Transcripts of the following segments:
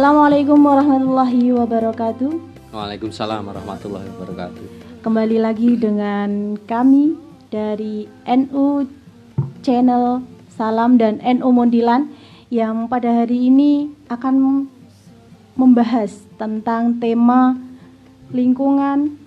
Assalamualaikum warahmatullahi wabarakatuh. Waalaikumsalam warahmatullahi wabarakatuh. Kembali lagi dengan kami dari NU Channel Salam dan NU Mondilan yang pada hari ini akan membahas tentang tema lingkungan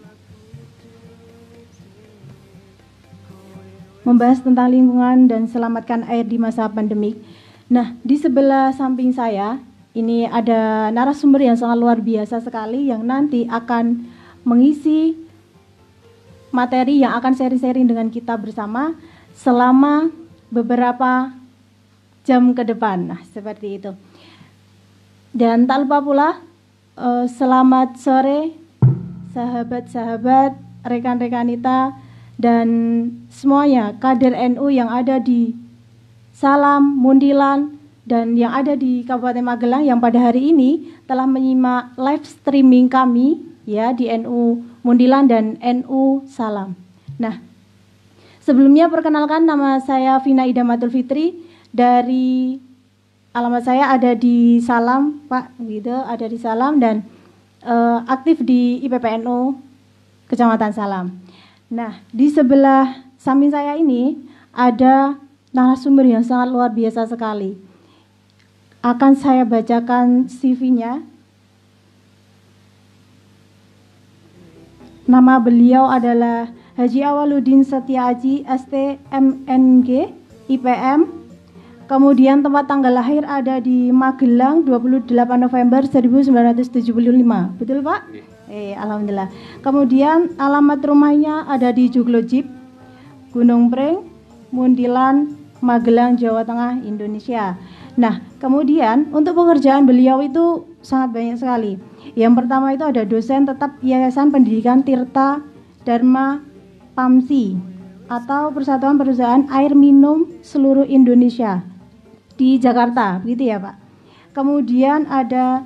membahas tentang lingkungan dan selamatkan air di masa pandemik. Nah, di sebelah samping saya ini ada narasumber yang sangat luar biasa sekali yang nanti akan mengisi materi yang akan sharing-sharing dengan kita bersama selama beberapa jam ke depan. Nah, seperti itu. Dan tak lupa pula uh, selamat sore sahabat-sahabat, rekan-rekanita dan semuanya kader NU yang ada di Salam Mundilan dan yang ada di Kabupaten Magelang yang pada hari ini telah menyimak live streaming kami ya di NU Mundilan dan NU Salam. Nah, sebelumnya perkenalkan nama saya Vina Idamatul Fitri dari alamat saya ada di Salam, Pak, gitu, ada di Salam dan uh, aktif di IPPNU Kecamatan Salam. Nah, di sebelah samping saya ini ada narasumber yang sangat luar biasa sekali akan saya bacakan CV-nya. Nama beliau adalah Haji Awaludin Setiaji, STMNG, ST MNG, IPM. Kemudian tempat tanggal lahir ada di Magelang 28 November 1975. Betul Pak? Iya. Eh, Alhamdulillah. Kemudian alamat rumahnya ada di Juglojip, Gunung Preng, Mundilan, Magelang, Jawa Tengah, Indonesia. Nah, kemudian untuk pekerjaan beliau itu sangat banyak sekali. Yang pertama itu ada dosen tetap Yayasan Pendidikan Tirta Dharma PAMSI atau Persatuan Perusahaan Air Minum Seluruh Indonesia di Jakarta, begitu ya, Pak. Kemudian ada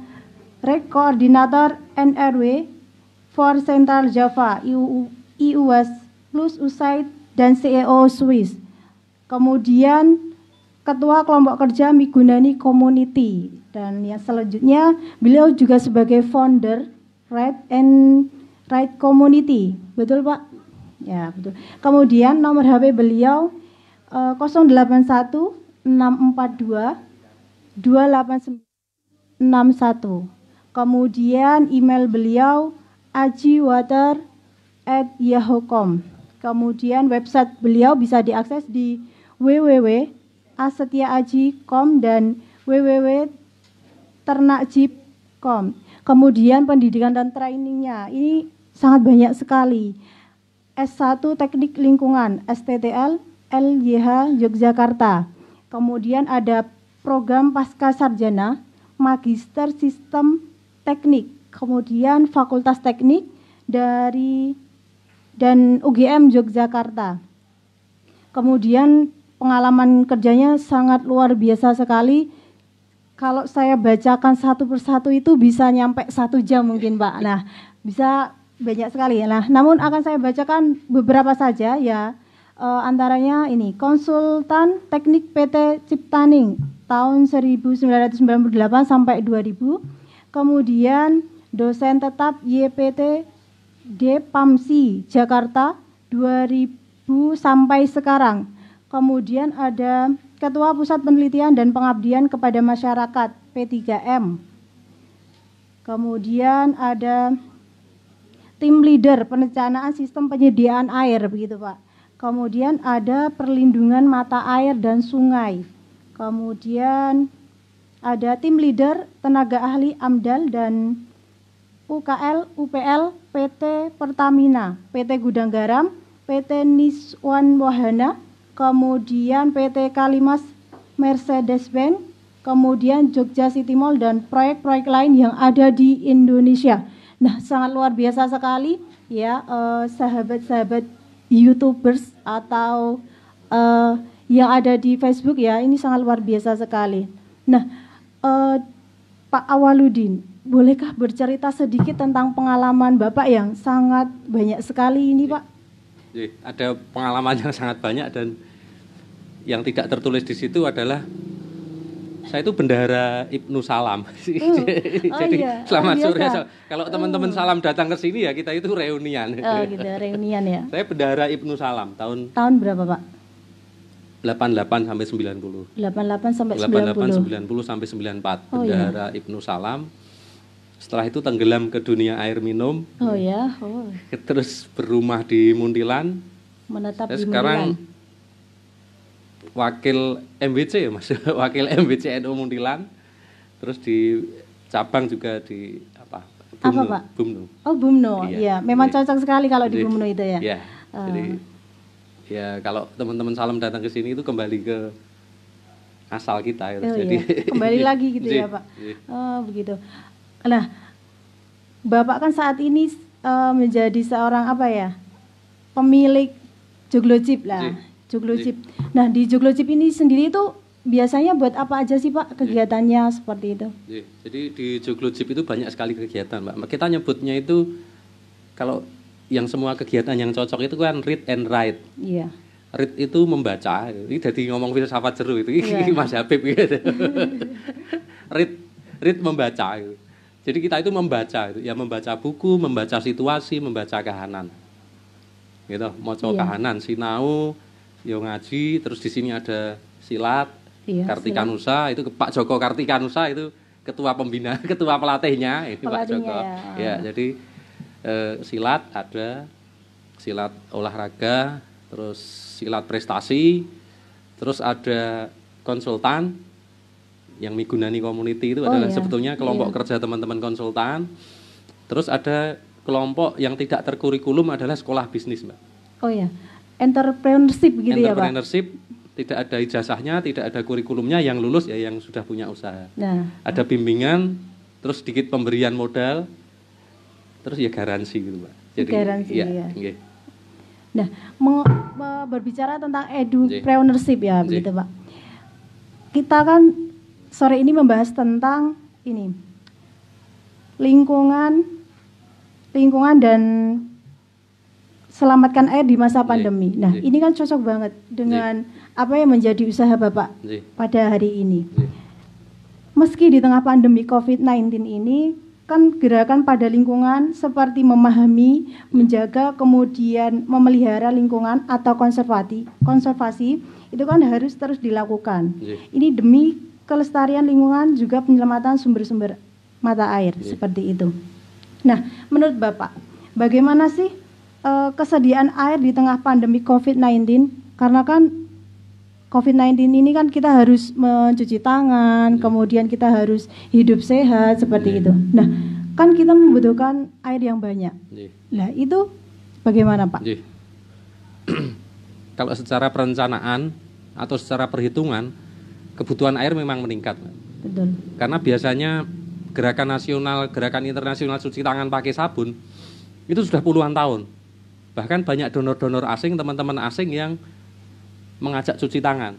Rekoordinator NRW for Central Java, IUAS plus USAID dan CEO Swiss. Kemudian Ketua Kelompok Kerja Migunani Community dan yang selanjutnya beliau juga sebagai founder Right and Right Community. Betul, Pak? Ya, betul. Kemudian nomor HP beliau uh, 081 642 2861 Kemudian email beliau ajiwater@yahoo.com. Kemudian website beliau bisa diakses di www.asetiaaji.com dan www.ternakjib.com. Kemudian pendidikan dan trainingnya ini sangat banyak sekali. S1 Teknik Lingkungan STTL LYH Yogyakarta. Kemudian ada program pasca sarjana, magister sistem teknik, kemudian fakultas teknik dari dan UGM Yogyakarta. Kemudian pengalaman kerjanya sangat luar biasa sekali. Kalau saya bacakan satu persatu itu bisa nyampe satu jam mungkin Pak. Nah bisa banyak sekali Nah namun akan saya bacakan beberapa saja ya. E, antaranya ini konsultan teknik PT Ciptaning tahun 1998 sampai 2000. Kemudian dosen tetap YPT D Pamsi Jakarta 2000 sampai sekarang. Kemudian ada Ketua Pusat Penelitian dan Pengabdian kepada Masyarakat P3M. Kemudian ada tim leader perencanaan sistem penyediaan air begitu Pak. Kemudian ada perlindungan mata air dan sungai. Kemudian ada tim leader tenaga ahli AMDAL dan UKL, UPL, PT Pertamina, PT Gudang Garam, PT Niswan Wahana, kemudian PT Kalimas Mercedes-Benz, kemudian Jogja City Mall dan proyek-proyek lain yang ada di Indonesia. Nah, sangat luar biasa sekali ya eh, sahabat-sahabat eh, YouTubers atau eh, yang ada di Facebook ya, ini sangat luar biasa sekali. Nah, eh, Pak Awaludin, bolehkah bercerita sedikit tentang pengalaman Bapak yang sangat banyak sekali ini, Pak? ada pengalaman yang sangat banyak dan yang tidak tertulis di situ adalah saya itu bendahara Ibnu Salam. Uh, oh Jadi iya. selamat oh, sore. Kalau hmm. teman-teman uh. Salam datang ke sini ya kita itu reunian. Oh gitu, reunian ya. saya bendahara Ibnu Salam tahun Tahun berapa, Pak? 88 sampai 90. 88 sampai 90. 88 90 sampai 94 iya. bendahara iya. Ibnu Salam setelah itu tenggelam ke dunia air minum. Oh ya. Oh. Terus berumah di Muntilan. Menetap Saya di sekarang Muntilan. Wakil MBC ya Mas, wakil MBC NU Muntilan. Terus di cabang juga di apa? Bumno. Apa Pak? Bumno. Oh Bumno, iya. Ya, memang cocok sekali kalau di Bumno itu ya. Iya. Uh. Jadi ya kalau teman-teman salam datang ke sini itu kembali ke asal kita ya. Oh, iya. jadi iya. kembali lagi gitu ya Pak. Iya. Oh begitu. Nah, Bapak kan saat ini uh, menjadi seorang apa ya? Pemilik Joglo Chip lah. Joglo Chip. Nah, di Joglo Chip ini sendiri itu biasanya buat apa aja sih Pak kegiatannya Jip. seperti itu? Jip. Jadi di Joglo Chip itu banyak sekali kegiatan, Pak. Kita nyebutnya itu kalau yang semua kegiatan yang cocok itu kan read and write. Iya. Yeah. Read itu membaca, ini jadi ngomong filsafat seru itu, yeah. Mas Habib gitu. read, read membaca. Gitu. Jadi kita itu membaca itu, ya membaca buku, membaca situasi, membaca kahanan. Gitu, Mau iya. kahanan, sinau, yo ngaji, terus di sini ada silat, iya, Kartika silat. Nusa, itu Pak Joko Kartika Nusa itu ketua pembina, ketua pelatihnya, ini Pak Joko. Ya, ya jadi eh, silat ada silat olahraga, terus silat prestasi, terus ada konsultan, yang Migunani Community itu oh, adalah iya. sebetulnya iya. kelompok iya. kerja teman-teman konsultan. Terus ada kelompok yang tidak terkurikulum adalah sekolah bisnis, Mbak. Oh iya. entrepreneurship gitu entrepreneurship, ya, Pak. Entrepreneurship tidak ada ijazahnya, tidak ada kurikulumnya, yang lulus ya yang sudah punya usaha. Nah, ada bimbingan, terus sedikit pemberian modal, terus ya garansi gitu, Pak. Oh, Jadi garansi ya. ya. Okay. Nah, berbicara tentang edupreneurship ya, begitu, Pak. Kita kan sore ini membahas tentang ini lingkungan lingkungan dan selamatkan air di masa iya. pandemi. Nah, iya. ini kan cocok banget dengan iya. apa yang menjadi usaha Bapak pada hari ini. Meski di tengah pandemi COVID-19 ini, kan gerakan pada lingkungan seperti memahami, menjaga, kemudian memelihara lingkungan atau konservasi, konservasi itu kan harus terus dilakukan. Ini demi kelestarian lingkungan juga penyelamatan sumber-sumber mata air yeah. seperti itu. Nah, menurut Bapak, bagaimana sih uh, kesediaan air di tengah pandemi COVID-19? Karena kan COVID-19 ini kan kita harus mencuci tangan, yeah. kemudian kita harus hidup sehat seperti yeah. itu. Nah, kan kita membutuhkan air yang banyak. Nah, itu bagaimana, Pak? Iya. Kalau secara perencanaan atau secara perhitungan kebutuhan air memang meningkat. Betul. Karena biasanya gerakan nasional, gerakan internasional cuci tangan pakai sabun itu sudah puluhan tahun. Bahkan banyak donor-donor asing, teman-teman asing yang mengajak cuci tangan.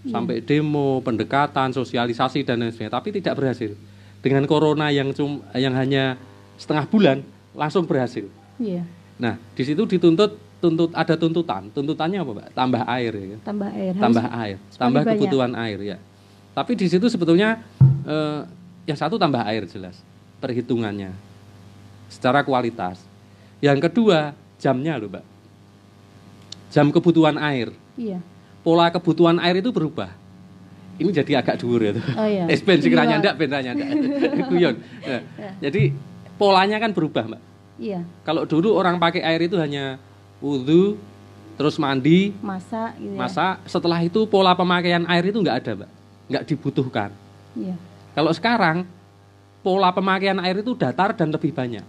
Ya. Sampai demo, pendekatan, sosialisasi dan lain sebagainya, tapi tidak berhasil. Dengan corona yang cum, yang hanya setengah bulan langsung berhasil. Ya. Nah, di situ dituntut tuntut ada tuntutan. Tuntutannya apa, Pak? Tambah air ya. Tambah air. Tambah air. Tambah kebutuhan banyak. air ya. Tapi di situ sebetulnya eh, yang satu tambah air jelas perhitungannya secara kualitas. Yang kedua jamnya loh, Pak. Jam kebutuhan air. Iya. Pola kebutuhan air itu berubah. Ini jadi agak dur, ya. Oh, iya. tidak, ben tidak, ndak, nah, iya. Jadi polanya kan berubah, Mbak. Iya. Kalau dulu orang pakai air itu hanya wudhu, terus mandi, masak, gitu ya. Setelah itu pola pemakaian air itu nggak ada, mbak, nggak dibutuhkan. ya. Kalau sekarang pola pemakaian air itu datar dan lebih banyak.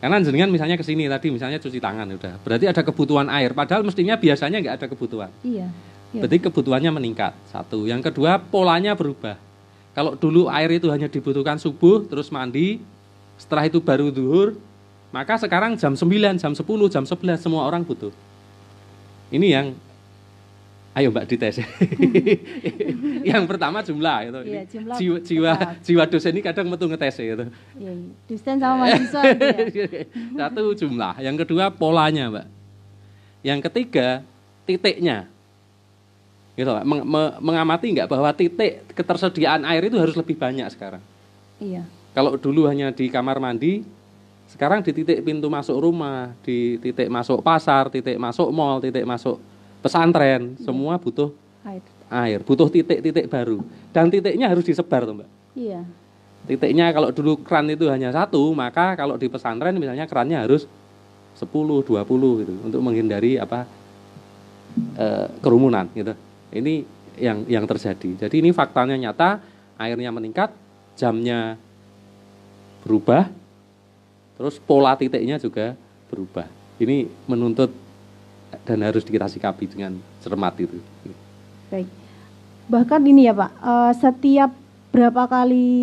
Karena jenengan misalnya ke sini tadi misalnya cuci tangan udah. Berarti ada kebutuhan air padahal mestinya biasanya nggak ada kebutuhan. Iya, iya. Berarti kebutuhannya meningkat. Satu. Yang kedua, polanya berubah. Kalau dulu air itu hanya dibutuhkan subuh terus mandi, setelah itu baru duhur, maka sekarang jam 9, jam 10, jam 11 semua orang butuh. Ini yang ayo Mbak dites. yang pertama jumlah itu Ya, jumlah jiwa, jiwa, jiwa dosen ini kadang metu ngetes gitu. Ya, dosen sama mahasiswa gitu ya. Satu jumlah, yang kedua polanya, Mbak. Yang ketiga titiknya. Gitu, Mbak. Meng, me, mengamati nggak bahwa titik ketersediaan air itu harus lebih banyak sekarang. Iya. Kalau dulu hanya di kamar mandi, sekarang di titik pintu masuk rumah, di titik masuk pasar, titik masuk mall, titik masuk pesantren, hmm. semua butuh air. air, butuh titik-titik baru. Dan titiknya harus disebar, tuh, Mbak. Iya. Titiknya kalau dulu keran itu hanya satu, maka kalau di pesantren misalnya kerannya harus 10, 20 gitu untuk menghindari apa e, kerumunan gitu. Ini yang yang terjadi. Jadi ini faktanya nyata, airnya meningkat, jamnya berubah, Terus pola titiknya juga berubah. Ini menuntut dan harus kita sikapi dengan cermat itu. Baik. Bahkan ini ya Pak, uh, setiap berapa kali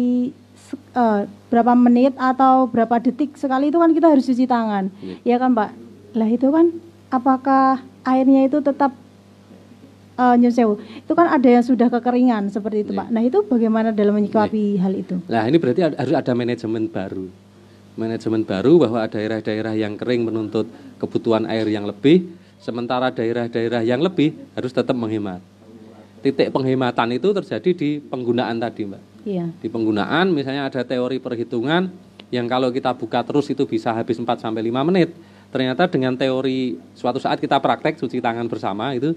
uh, berapa menit atau berapa detik sekali itu kan kita harus cuci tangan. Ya, ya kan Pak? Lah itu kan apakah airnya itu tetap uh, Itu kan ada yang sudah kekeringan seperti itu, ya. Pak. Nah, itu bagaimana dalam menyikapi ya. hal itu? Nah, ini berarti harus ada manajemen baru manajemen baru bahwa ada daerah-daerah yang kering menuntut kebutuhan air yang lebih, sementara daerah-daerah yang lebih harus tetap menghemat. Titik penghematan itu terjadi di penggunaan tadi, Mbak. Iya. Di penggunaan misalnya ada teori perhitungan yang kalau kita buka terus itu bisa habis 4 sampai 5 menit. Ternyata dengan teori suatu saat kita praktek cuci tangan bersama itu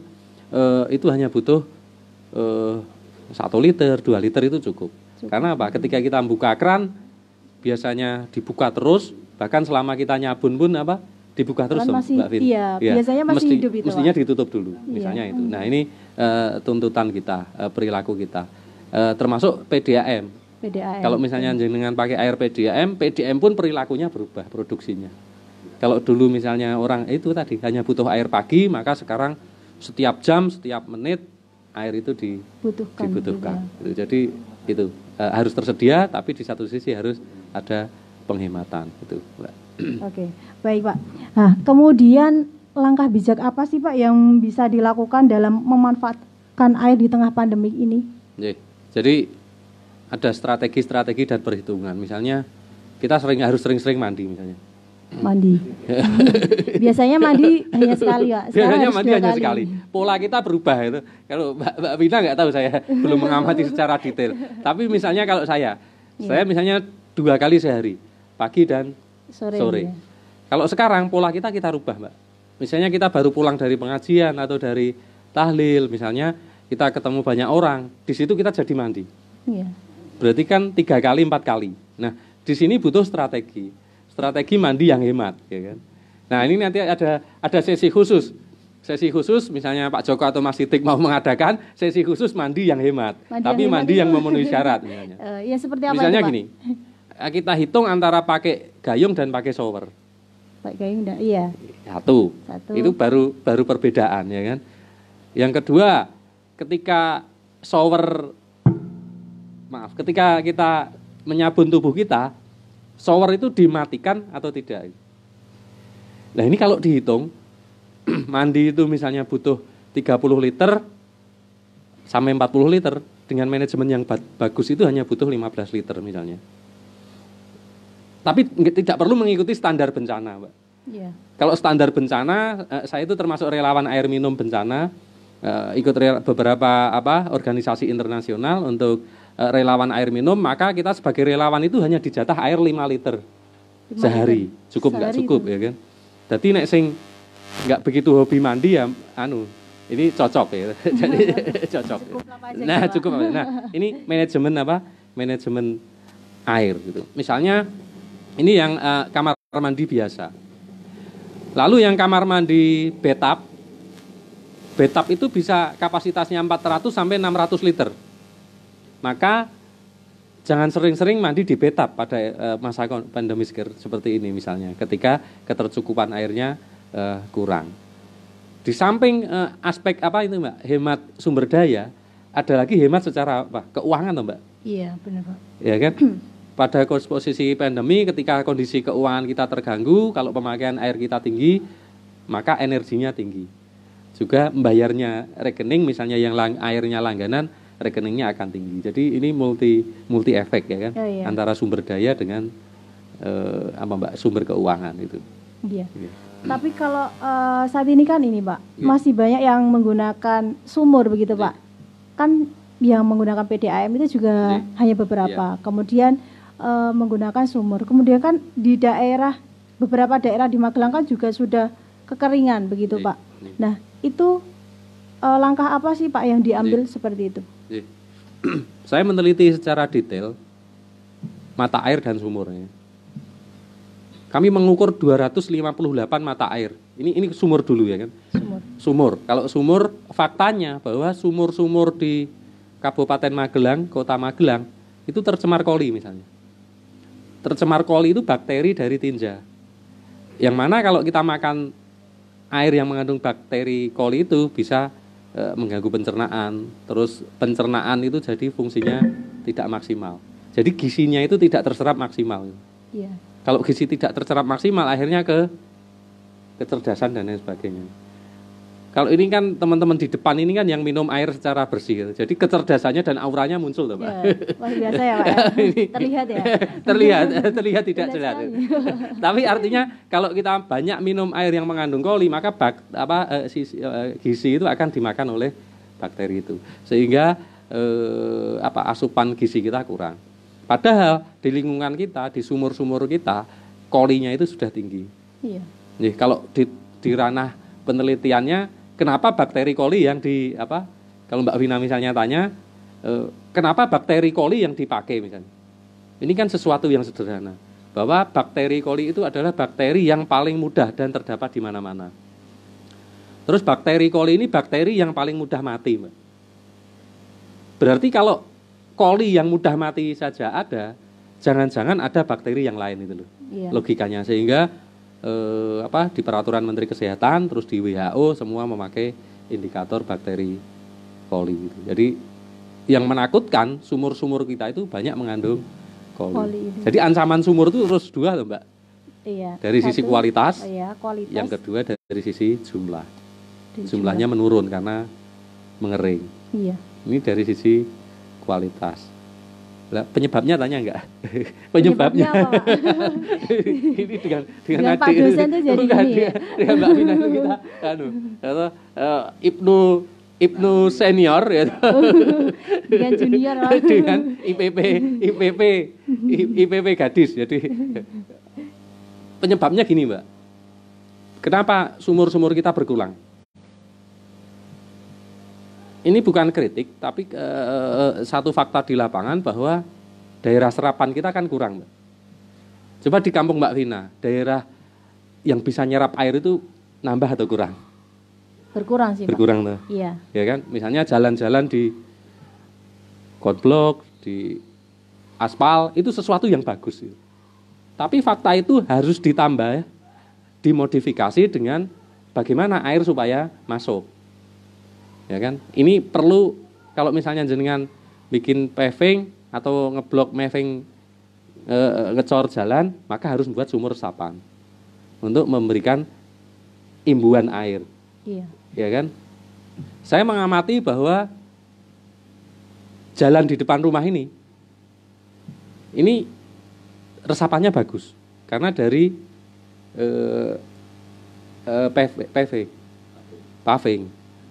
eh, itu hanya butuh eh, 1 liter, 2 liter itu cukup. cukup. Karena apa? Ketika kita membuka keran biasanya dibuka terus, bahkan selama kita nyabun pun apa dibuka terus kan masih, Mbak Vin. Iya, ya, biasanya masih mesti, hidup itu. Mestinya ditutup dulu, iya. misalnya itu. Hmm. Nah, ini uh, tuntutan kita, uh, perilaku kita. Uh, termasuk PDAM. PDAM. Kalau misalnya dengan pakai air PDAM, PDAM pun perilakunya berubah produksinya. Kalau dulu misalnya orang itu tadi hanya butuh air pagi, maka sekarang setiap jam, setiap menit air itu dibutuhkan. dibutuhkan. Jadi itu uh, harus tersedia, tapi di satu sisi harus ada penghematan gitu Mbak. Oke, baik Pak. Nah, kemudian langkah bijak apa sih Pak yang bisa dilakukan dalam memanfaatkan air di tengah pandemi ini? Jadi ada strategi-strategi dan perhitungan. Misalnya kita sering harus sering-sering mandi misalnya. Mandi. Biasanya mandi hanya sekali ya. Sekarang Biasanya mandi hanya kali. sekali. Pola kita berubah itu. Kalau Mbak, Mbak Bina nggak tahu saya belum mengamati secara detail. Tapi misalnya kalau saya, yeah. saya misalnya dua kali sehari, pagi dan sore. sore. Iya. Kalau sekarang pola kita kita rubah, Mbak. Misalnya kita baru pulang dari pengajian atau dari tahlil, misalnya kita ketemu banyak orang, di situ kita jadi mandi. Ya. Berarti kan tiga kali, empat kali. Nah, di sini butuh strategi, strategi mandi yang hemat, ya kan? Nah, ini nanti ada ada sesi khusus sesi khusus misalnya Pak Joko atau Mas Sitik mau mengadakan sesi khusus mandi yang hemat mandi tapi yang mandi itu. yang memenuhi syarat misalnya. Uh, ya seperti apa misalnya itu, gini Eh, kita hitung antara pakai gayung dan pakai shower. Pakai gayung enggak? iya. Satu. Satu. Itu baru baru perbedaan ya kan. Yang kedua, ketika shower maaf, ketika kita menyabun tubuh kita, shower itu dimatikan atau tidak? Nah, ini kalau dihitung mandi itu misalnya butuh 30 liter sampai 40 liter dengan manajemen yang bagus itu hanya butuh 15 liter misalnya. Tapi tidak perlu mengikuti standar bencana, pak. Yeah. Kalau standar bencana, eh, saya itu termasuk relawan air minum bencana, eh, ikut beberapa apa organisasi internasional untuk eh, relawan air minum, maka kita sebagai relawan itu hanya dijatah air 5 liter 5 sehari. Liter. Cukup nggak cukup itu. ya kan? Jadi nek sing nggak begitu hobi mandi ya anu ini cocok ya. Jadi cocok. Cukup aja nah, cukup. Nah, ini manajemen apa? Manajemen air gitu. Misalnya ini yang uh, kamar mandi biasa. Lalu yang kamar mandi betap. Betap itu bisa kapasitasnya 400 sampai 600 liter. Maka jangan sering-sering mandi di betap pada uh, masa pandemi seperti ini misalnya ketika ketercukupan airnya uh, kurang. Di samping uh, aspek apa itu Mbak, hemat sumber daya, ada lagi hemat secara apa? keuangan Mbak? Iya, benar Pak. Iya kan? pada posisi pandemi ketika kondisi keuangan kita terganggu kalau pemakaian air kita tinggi maka energinya tinggi juga membayarnya rekening misalnya yang lang airnya langganan rekeningnya akan tinggi jadi ini multi multi efek ya kan oh, iya. antara sumber daya dengan uh, apa mbak sumber keuangan itu iya. Iya. tapi kalau uh, saat ini kan ini pak iya. masih banyak yang menggunakan sumur begitu iya. pak iya. kan yang menggunakan PDAM itu juga iya. hanya beberapa iya. kemudian e, menggunakan sumur. Kemudian kan di daerah beberapa daerah di Magelang kan juga sudah kekeringan begitu, iya, Pak. Iya. Nah, itu e, langkah apa sih, Pak, yang diambil Ye. Iya. seperti itu? Saya meneliti secara detail mata air dan sumurnya. Kami mengukur 258 mata air. Ini ini sumur dulu ya kan? Sumur. Sumur. Kalau sumur faktanya bahwa sumur-sumur di Kabupaten Magelang, Kota Magelang itu tercemar koli misalnya tercemar koli itu bakteri dari tinja. Yang mana kalau kita makan air yang mengandung bakteri koli itu bisa e, mengganggu pencernaan. Terus pencernaan itu jadi fungsinya tidak maksimal. Jadi gisinya itu tidak terserap maksimal. Iya. Kalau gizi tidak terserap maksimal, akhirnya ke kecerdasan dan lain sebagainya. Kalau ini kan teman-teman di depan ini kan yang minum air secara bersih, gitu. jadi kecerdasannya dan auranya muncul, loh, Pak. Ya, luar biasa ya, Pak. Ya. terlihat ya. terlihat, terlihat tidak jelas. Tapi artinya kalau kita banyak minum air yang mengandung koli, maka bak, apa eh, eh, gizi itu akan dimakan oleh bakteri itu, sehingga eh, apa asupan gizi kita kurang. Padahal di lingkungan kita, di sumur-sumur kita, kolinya itu sudah tinggi. Iya. Nih, kalau di, di ranah penelitiannya kenapa bakteri koli yang di apa kalau Mbak Vina misalnya tanya e, kenapa bakteri koli yang dipakai misalnya ini kan sesuatu yang sederhana bahwa bakteri koli itu adalah bakteri yang paling mudah dan terdapat di mana-mana. Terus bakteri koli ini bakteri yang paling mudah mati. Mbak. Berarti kalau koli yang mudah mati saja ada, jangan-jangan ada bakteri yang lain itu loh. Iya. Logikanya sehingga eh, apa di peraturan Menteri Kesehatan terus di WHO semua memakai indikator bakteri koli gitu. Jadi yang menakutkan sumur-sumur kita itu banyak mengandung koli. koli. Jadi ancaman sumur itu terus dua loh, Mbak. Iya. Dari Satu, sisi kualitas, iya, kualitas. Yang kedua dari sisi jumlah. Di Jumlahnya menurun karena mengering. Iya. Ini dari sisi kualitas. Lah, penyebabnya tanya enggak? Penyebabnya. penyebabnya apa, ini dengan dengan Biar Pak dosen tuh jadi Bukan, gini. Dengan, ya? dengan Mbak Vina itu kita anu, atau, uh, eh, Ibnu Ibnu senior ya. dengan junior lah. dengan IPP IPP IPP gadis. Jadi penyebabnya gini, Mbak. Kenapa sumur-sumur kita berkurang? ini bukan kritik, tapi e, satu fakta di lapangan bahwa daerah serapan kita kan kurang. Mbak. Coba di kampung Mbak Vina, daerah yang bisa nyerap air itu nambah atau kurang? Berkurang sih. Berkurang Pak. tuh. Iya. Ya kan, misalnya jalan-jalan di konblok, di aspal itu sesuatu yang bagus. Gitu. Tapi fakta itu harus ditambah, dimodifikasi dengan bagaimana air supaya masuk ya kan ini perlu kalau misalnya jenengan bikin paving atau ngeblok paving e, ngecor jalan maka harus buat sumur resapan untuk memberikan imbuhan air iya. ya kan saya mengamati bahwa jalan di depan rumah ini ini resapannya bagus karena dari e, e, paving paving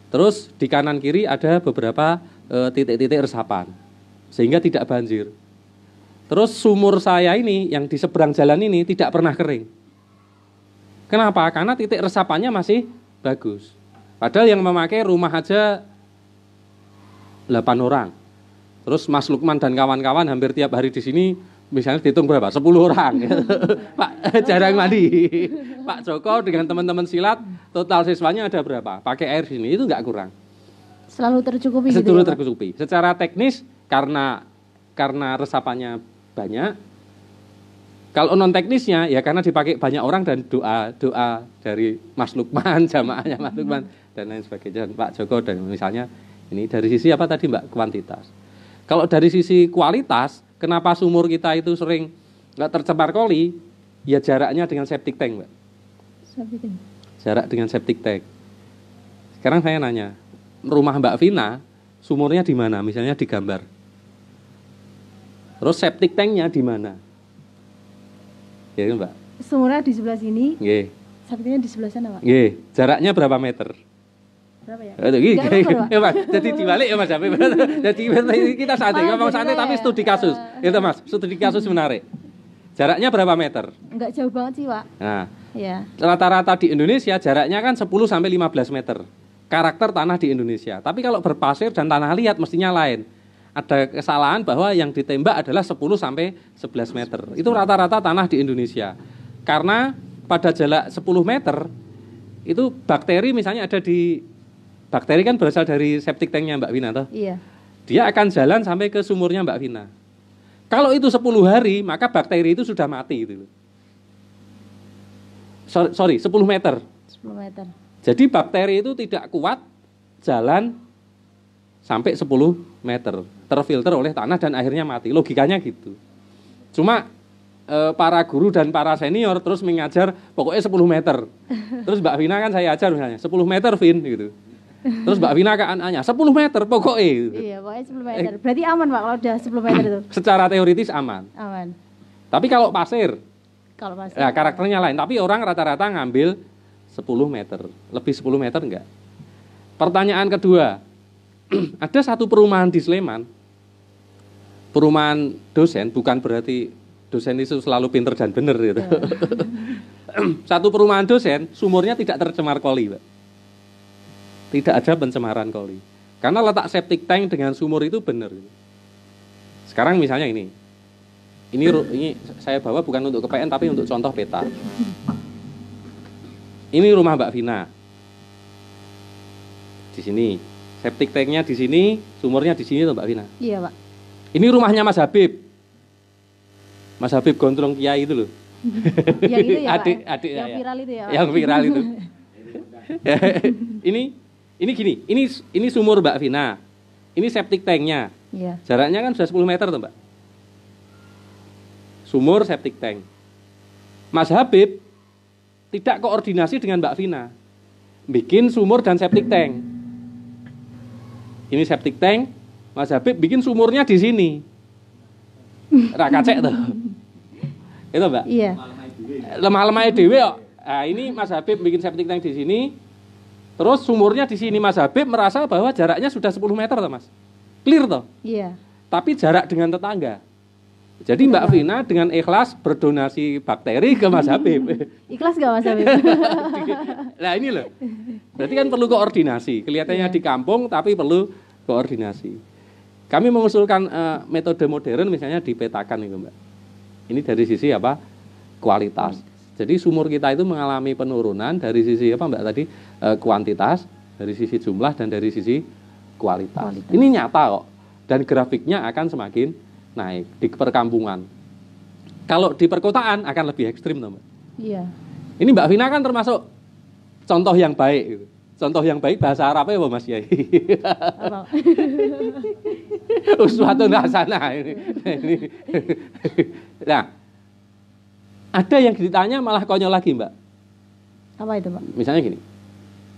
Terus di kanan kiri ada beberapa eh, titik-titik e, resapan sehingga tidak banjir. Terus sumur saya ini yang di seberang jalan ini tidak pernah kering. Kenapa? Karena titik resapannya masih bagus. Padahal yang memakai rumah aja 8 orang. Terus Mas Lukman dan kawan-kawan hampir tiap hari di sini misalnya dihitung berapa? 10 orang. Pak jarang mandi. Pak Joko dengan teman-teman silat total siswanya ada berapa? Pakai air sini itu nggak kurang. Selalu tercukupi. Gitu Selalu gitu tercukupi. Pak? Secara teknis karena karena resapannya banyak. Kalau non teknisnya ya karena dipakai banyak orang dan doa doa dari Mas Lukman jamaahnya Mas hmm. Lukman dan lain sebagainya dan Pak Joko dan misalnya ini dari sisi apa tadi Mbak kuantitas. Kalau dari sisi kualitas Kenapa sumur kita itu sering nggak tercemar koli? Ya jaraknya dengan septic tank, Mbak. Jarak dengan septic tank. Sekarang saya nanya, rumah Mbak Vina sumurnya di mana? Misalnya di gambar. Terus septic tanknya di mana? Ya, Mbak. Sumurnya di sebelah sini. Nggih. Septicnya di sebelah sana, Pak. Jaraknya berapa meter? berapa ya? Oh, itu Ya, Mas, jadi dibalik ya Mas tapi jadi kita ini ngomong ya? santai tapi studi kasus. Itu Mas, studi kasus menarik. Jaraknya berapa meter? Enggak jauh banget sih, Pak. Nah. Ya. Rata-rata di Indonesia jaraknya kan 10 sampai 15 meter. Karakter tanah di Indonesia. Tapi kalau berpasir dan tanah liat mestinya lain. Ada kesalahan bahwa yang ditembak adalah 10 sampai 11 meter. Itu rata-rata tanah di Indonesia. Karena pada jarak 10 meter itu bakteri misalnya ada di Bakteri kan berasal dari septic tanknya Mbak Vina toh? Iya. Dia akan jalan sampai ke sumurnya Mbak Vina. Kalau itu 10 hari, maka bakteri itu sudah mati itu. Sorry, sorry 10 meter. 10 meter. Jadi bakteri itu tidak kuat jalan sampai 10 meter, terfilter oleh tanah dan akhirnya mati. Logikanya gitu. Cuma eh, para guru dan para senior terus mengajar pokoknya 10 meter. Terus Mbak Vina kan saya ajar misalnya 10 meter Vin gitu. Terus Mbak Vina ke anaknya 10 meter pokoknya. Iya, pokoknya 10 meter. Berarti aman Pak kalau udah 10 meter itu. Secara teoritis aman. Aman. Tapi kalau pasir kalau pasir. Nah, karakternya lain, tapi orang rata-rata ngambil 10 meter. Lebih 10 meter enggak? Pertanyaan kedua. ada satu perumahan di Sleman. Perumahan dosen bukan berarti dosen itu selalu pinter dan benar gitu. Iya. satu perumahan dosen sumurnya tidak tercemar koli, Pak. Tidak ada pencemaran koli. Karena letak septic tank dengan sumur itu benar. Sekarang misalnya ini. Ini ini saya bawa bukan untuk ke PN tapi untuk contoh peta. Ini rumah Mbak Vina. Di sini. Septic tanknya di sini, sumurnya di sini tuh Mbak Vina. Iya, Pak. Ini rumahnya Mas Habib. Mas Habib Gondrong Kiai itu loh. yang itu ya, adik, ya? adik yang ya, viral itu ya. Yang viral itu. ini ini gini, ini ini sumur Mbak Vina. Ini septic tanknya. Iya. Jaraknya kan sudah 10 meter tuh Mbak. Sumur septic tank. Mas Habib tidak koordinasi dengan Mbak Vina. Bikin sumur dan septic tank. Ini septic tank, Mas Habib bikin sumurnya di sini. Rakacek tuh. Itu Mbak. Iya. Lemah-lemahnya dewe kok. Nah, ini Mas Habib bikin septic tank di sini, Terus sumurnya di sini Mas Habib merasa bahwa jaraknya sudah 10 meter toh Mas. Clear toh? Iya. Tapi jarak dengan tetangga. Jadi Mbak iya. Vina dengan ikhlas berdonasi bakteri ke Mas Habib. ikhlas gak Mas Habib? nah ini loh. Berarti kan perlu koordinasi. Kelihatannya yeah. di kampung tapi perlu koordinasi. Kami mengusulkan uh, metode modern misalnya dipetakan itu Mbak. Ini dari sisi apa? Kualitas. Jadi sumur kita itu mengalami penurunan dari sisi apa Mbak tadi e, kuantitas, dari sisi jumlah dan dari sisi kualitas. kualitas. Ini nyata kok dan grafiknya akan semakin naik di perkampungan. Kalau di perkotaan akan lebih ekstrim, teman. Iya. Ini Mbak Vina kan termasuk contoh yang baik. Gitu. Contoh yang baik bahasa Arabnya apa Mas Yai? Apa? Uswatun hasanah ini. nah, nah ada yang ditanya malah konyol lagi, Mbak. Apa itu, Mbak? Misalnya gini.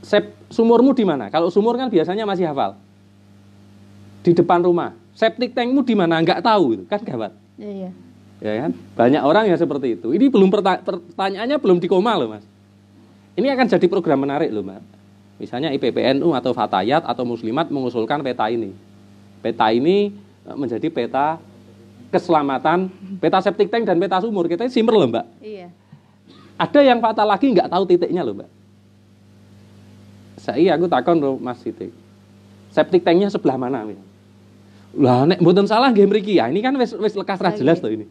Sep sumurmu di mana? Kalau sumur kan biasanya masih hafal. Di depan rumah. Septic tankmu di mana? Enggak tahu itu, kan gawat. Iya, iya. Ya kan? Banyak orang yang seperti itu. Ini belum perta pertanyaannya belum dikoma loh, Mas. Ini akan jadi program menarik loh, Mbak. Misalnya IPPNU atau Fatayat atau Muslimat mengusulkan peta ini. Peta ini eh, menjadi peta keselamatan, peta septic tank dan peta sumur kita simper loh mbak. Iya. Ada yang fatal lagi nggak tahu titiknya loh mbak. Saya iya, aku takon loh mas titik. Septic tanknya sebelah mana? Ya? Lah nek mboten salah game mriki ya. Ini kan wes wes lekas ra jelas iya. tuh ini.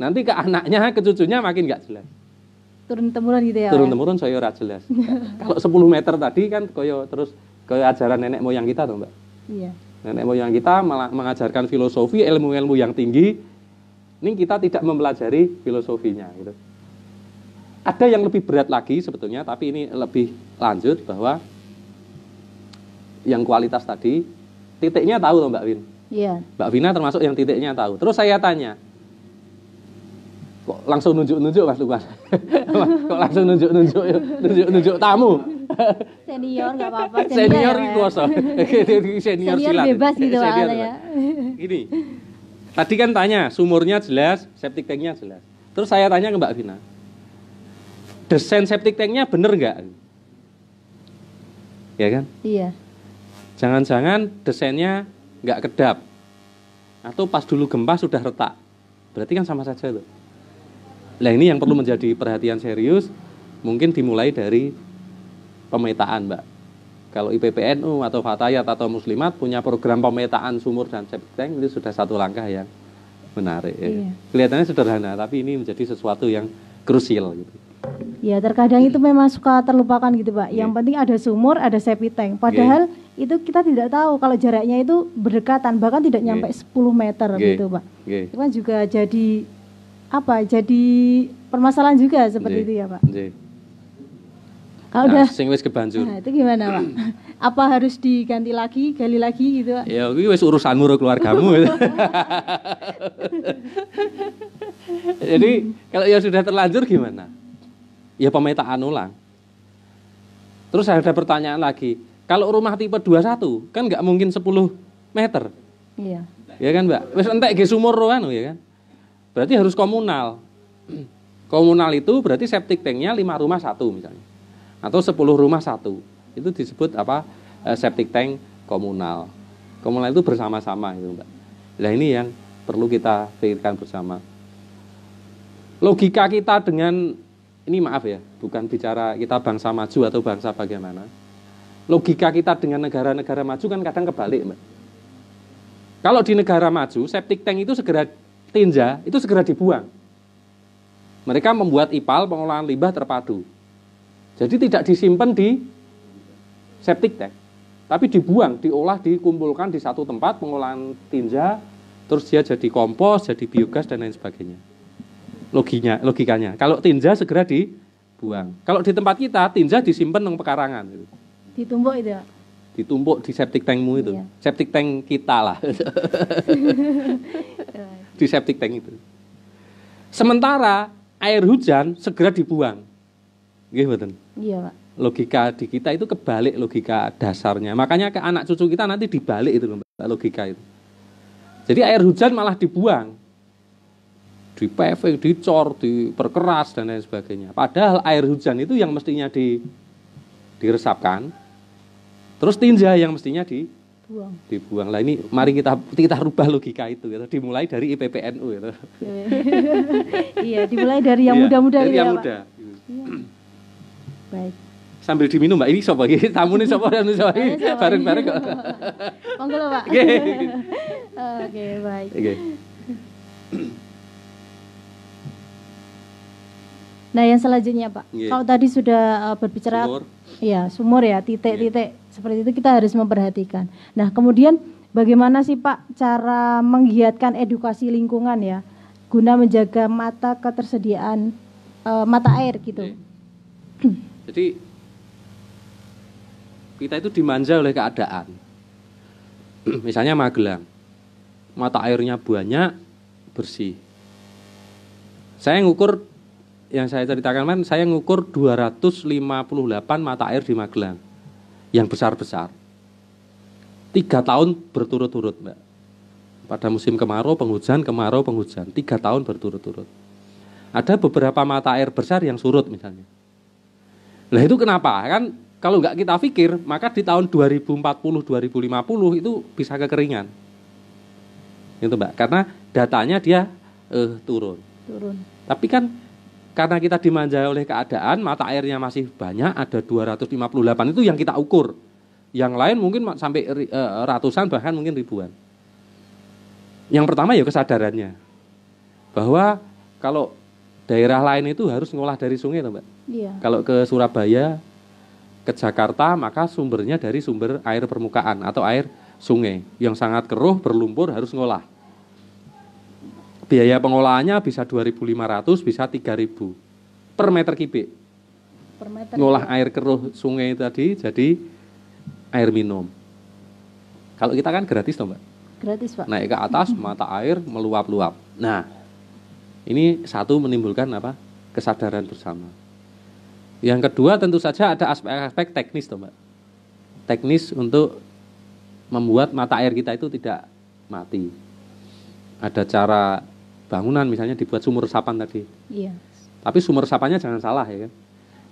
Nanti ke anaknya, ke cucunya makin nggak jelas. Turun temurun gitu ya. Turun temurun saya ora jelas. Kalau 10 meter tadi kan koyo terus koyo ajaran nenek moyang kita tuh, Mbak. Iya. Nenek moyang kita mengajarkan filosofi, ilmu-ilmu yang tinggi. Ini kita tidak mempelajari filosofinya. Gitu. Ada yang lebih berat lagi sebetulnya, tapi ini lebih lanjut bahwa yang kualitas tadi titiknya tahu loh Mbak Win. Iya. Mbak Vina termasuk yang titiknya tahu. Terus saya tanya, kok langsung nunjuk-nunjuk mas Lukas? kok langsung nunjuk-nunjuk nunjuk-nunjuk tamu? senior nggak apa-apa senior, senior ya, senior, senior silat bebas gitu senior, ya ini tadi kan tanya sumurnya jelas septic tanknya jelas terus saya tanya ke Mbak Vina desain septic tanknya bener nggak ya kan iya jangan-jangan desainnya nggak kedap atau pas dulu gempa sudah retak berarti kan sama saja loh Nah ini yang perlu menjadi perhatian serius mungkin dimulai dari pemetaan, Mbak. Kalau IPPNU atau Fatayat atau Muslimat punya program pemetaan sumur dan septic tank itu sudah satu langkah yang menarik. Ya. Iya. Kelihatannya sederhana, tapi ini menjadi sesuatu yang krusial. Gitu. Ya terkadang itu memang suka terlupakan gitu pak. Yang iya. penting ada sumur, ada septic tank. Padahal yeah. itu kita tidak tahu kalau jaraknya itu berdekatan, bahkan tidak nyampe yeah. 10 meter yeah. gitu pak. Yeah. Itu kan juga jadi apa? Jadi permasalahan juga seperti yeah. itu ya pak. Yeah. Kalau ah, nah, udah sing wis kebanjur. Nah, itu gimana, Pak? Apa harus diganti lagi, gali lagi gitu, Pak? Ya, kuwi wis urusan karo keluargamu. Jadi, kalau yang sudah terlanjur gimana? Ya pemetaan ulang. Terus ada pertanyaan lagi. Kalau rumah tipe 21, kan nggak mungkin 10 meter. Iya. Ya kan, Mbak? Wis entek ge sumur anu ya kan. Berarti harus komunal. Komunal itu berarti septic tanknya 5 rumah satu misalnya atau 10 rumah satu itu disebut apa eh, septic tank komunal komunal itu bersama-sama itu mbak nah ini yang perlu kita pikirkan bersama logika kita dengan ini maaf ya bukan bicara kita bangsa maju atau bangsa bagaimana logika kita dengan negara-negara maju kan kadang kebalik mbak kalau di negara maju septic tank itu segera tinja itu segera dibuang mereka membuat ipal pengolahan limbah terpadu jadi tidak disimpan di septic tank, tapi dibuang, diolah, dikumpulkan di satu tempat pengolahan tinja, terus dia jadi kompos, jadi biogas dan lain sebagainya. Loginya, logikanya. Kalau tinja segera dibuang. Kalau di tempat kita tinja disimpan di pekarangan. Ditumbuk itu. Ditumbuk di septic tankmu itu. Iya. Septic tank kita lah. di septic tank itu. Sementara air hujan segera dibuang. Nggih, betul. Iya, Pak. Logika di kita itu kebalik logika dasarnya. Makanya ke anak cucu kita nanti dibalik itu logika itu. Jadi air hujan malah dibuang. Di PV, dicor, diperkeras dan lain sebagainya. Padahal air hujan itu yang mestinya di diresapkan. Terus tinja yang mestinya di dibuang. Dibuang. Lah ini mari kita kita rubah logika itu gitu. Dimulai dari IPPNU gitu. Iya. iya, dimulai dari yang iya, muda-muda gitu ya, Yang Baik. Sambil diminum Mbak, ini sapa iki? Tamune sapa dan sapa iki? Bareng-bareng kok. Monggo lho, Pak. Oke. Oke, baik. Oke. Nah, yang selanjutnya, Pak. Yeah. Kalau tadi sudah uh, berbicara sumur. ya, sumur ya, titik-titik yeah. seperti itu kita harus memperhatikan. Nah, kemudian bagaimana sih, Pak, cara menggiatkan edukasi lingkungan ya guna menjaga mata ketersediaan uh, mata air gitu. Yeah. Jadi kita itu dimanja oleh keadaan. Misalnya Magelang, mata airnya banyak, bersih. Saya ngukur yang saya ceritakan kan saya ngukur 258 mata air di Magelang yang besar-besar. Tiga tahun berturut-turut, Mbak. Pada musim kemarau, penghujan, kemarau, penghujan. Tiga tahun berturut-turut. Ada beberapa mata air besar yang surut misalnya Nah itu kenapa? Kan kalau nggak kita pikir, maka di tahun 2040-2050 itu bisa kekeringan. Itu mbak, karena datanya dia eh, turun. Turun. Tapi kan karena kita dimanja oleh keadaan, mata airnya masih banyak, ada 258 itu yang kita ukur. Yang lain mungkin sampai eh, ratusan bahkan mungkin ribuan. Yang pertama ya kesadarannya bahwa kalau daerah lain itu harus ngolah dari sungai, toh, Mbak. Iya. Kalau ke Surabaya, ke Jakarta, maka sumbernya dari sumber air permukaan atau air sungai yang sangat keruh, berlumpur, harus ngolah. Biaya pengolahannya bisa 2.500, bisa 3.000 per meter kubik. Per meter ngolah air keruh sungai tadi jadi air minum. Kalau kita kan gratis, toh, Mbak. Gratis, Pak. Naik ke atas, mata air meluap-luap. Nah, ini satu menimbulkan apa? kesadaran bersama. Yang kedua tentu saja ada aspek-aspek teknis toh, Mbak. Teknis untuk membuat mata air kita itu tidak mati. Ada cara bangunan misalnya dibuat sumur resapan tadi. Iya. Tapi sumur resapannya jangan salah ya kan?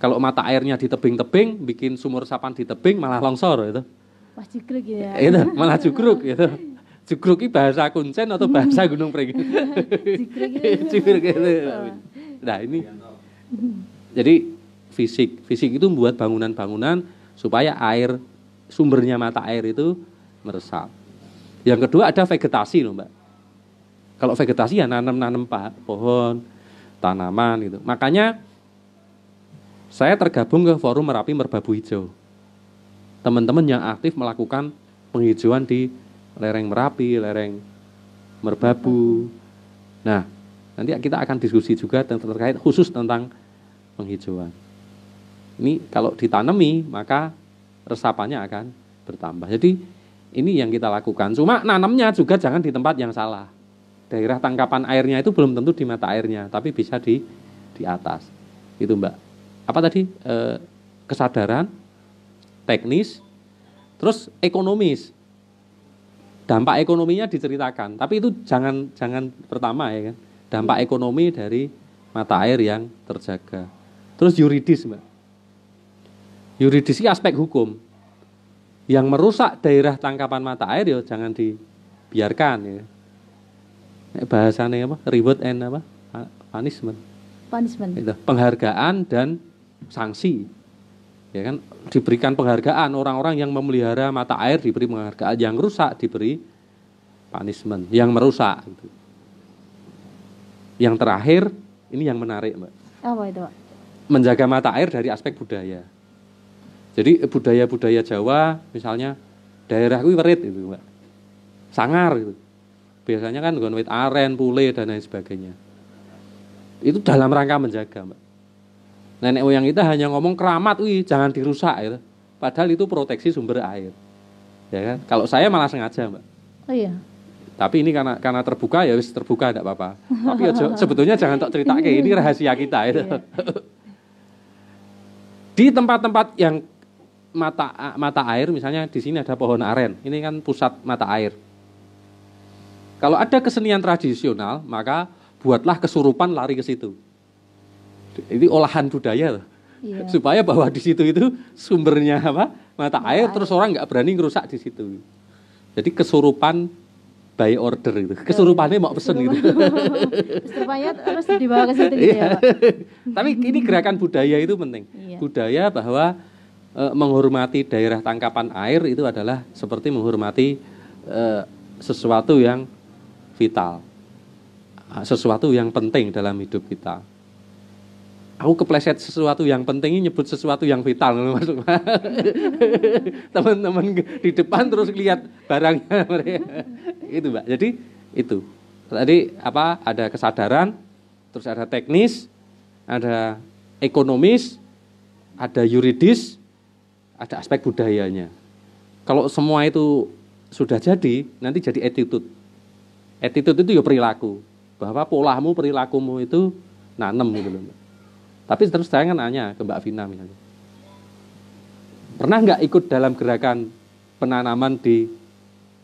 Kalau mata airnya di tebing-tebing, bikin sumur resapan di tebing malah longsor itu. Wah jugruk ya. Itu iya, malah jugruk gitu. Jugruk ini bahasa kuncen atau bahasa Gunung Pring? Jugruk itu. Nah ini, jadi fisik. Fisik itu membuat bangunan-bangunan supaya air, sumbernya mata air itu meresap. Yang kedua ada vegetasi loh mbak. Kalau vegetasi ya nanam-nanam pohon, tanaman gitu. Makanya saya tergabung ke forum Merapi Merbabu Hijau. Teman-teman yang aktif melakukan penghijauan di lereng Merapi, lereng Merbabu. Nah, nanti kita akan diskusi juga tentang terkait khusus tentang penghijauan. Ini kalau ditanami maka resapannya akan bertambah. Jadi ini yang kita lakukan. Cuma nanamnya juga jangan di tempat yang salah. Daerah tangkapan airnya itu belum tentu di mata airnya, tapi bisa di di atas. Itu Mbak. Apa tadi? E, kesadaran, teknis, terus ekonomis dampak ekonominya diceritakan, tapi itu jangan jangan pertama ya kan. Dampak hmm. ekonomi dari mata air yang terjaga. Terus yuridis, Mbak. Yuridis ini aspek hukum. Yang merusak daerah tangkapan mata air ya jangan dibiarkan ya. Bahasannya apa? Reward and apa? Punishment. Punishment. Itu, penghargaan dan sanksi ya kan diberikan penghargaan orang-orang yang memelihara mata air diberi penghargaan yang rusak diberi punishment yang merusak gitu. yang terakhir ini yang menarik mbak apa itu pak menjaga mata air dari aspek budaya jadi budaya-budaya Jawa misalnya daerah kuwi werit itu mbak sangar gitu biasanya kan gonwit aren pule dan lain sebagainya itu dalam rangka menjaga mbak nenek moyang kita hanya ngomong keramat, wih jangan dirusak gitu. Padahal itu proteksi sumber air. Ya kan? Kalau saya malah sengaja, Mbak. Oh iya. Tapi ini karena karena terbuka ya wis terbuka enggak apa-apa. Tapi ya, sebetulnya jangan tok ceritake, ini rahasia kita itu. Iya. Gitu. di tempat-tempat yang mata mata air misalnya di sini ada pohon aren. Ini kan pusat mata air. Kalau ada kesenian tradisional, maka buatlah kesurupan lari ke situ ini olahan budaya yeah. Iya. supaya bahwa di situ itu sumbernya apa mata air, air terus orang nggak berani ngerusak di situ jadi kesurupan by order itu, iya. kesurupannya mau pesen gitu kesurupannya terus dibawa ke situ gitu yeah. ya tapi ini gerakan budaya itu penting yeah. budaya bahwa e, menghormati daerah tangkapan air itu adalah seperti menghormati e, sesuatu yang vital sesuatu yang penting dalam hidup kita aku kepleset sesuatu yang penting nyebut sesuatu yang vital teman-teman di depan terus lihat barangnya mereka itu mbak jadi itu tadi apa ada kesadaran terus ada teknis ada ekonomis ada yuridis ada aspek budayanya kalau semua itu sudah jadi nanti jadi attitude attitude itu ya perilaku bahwa polamu perilakumu itu nanem gitu loh tapi terus saya kan nanya ke Mbak Vina misalnya. Pernah nggak ikut dalam gerakan penanaman di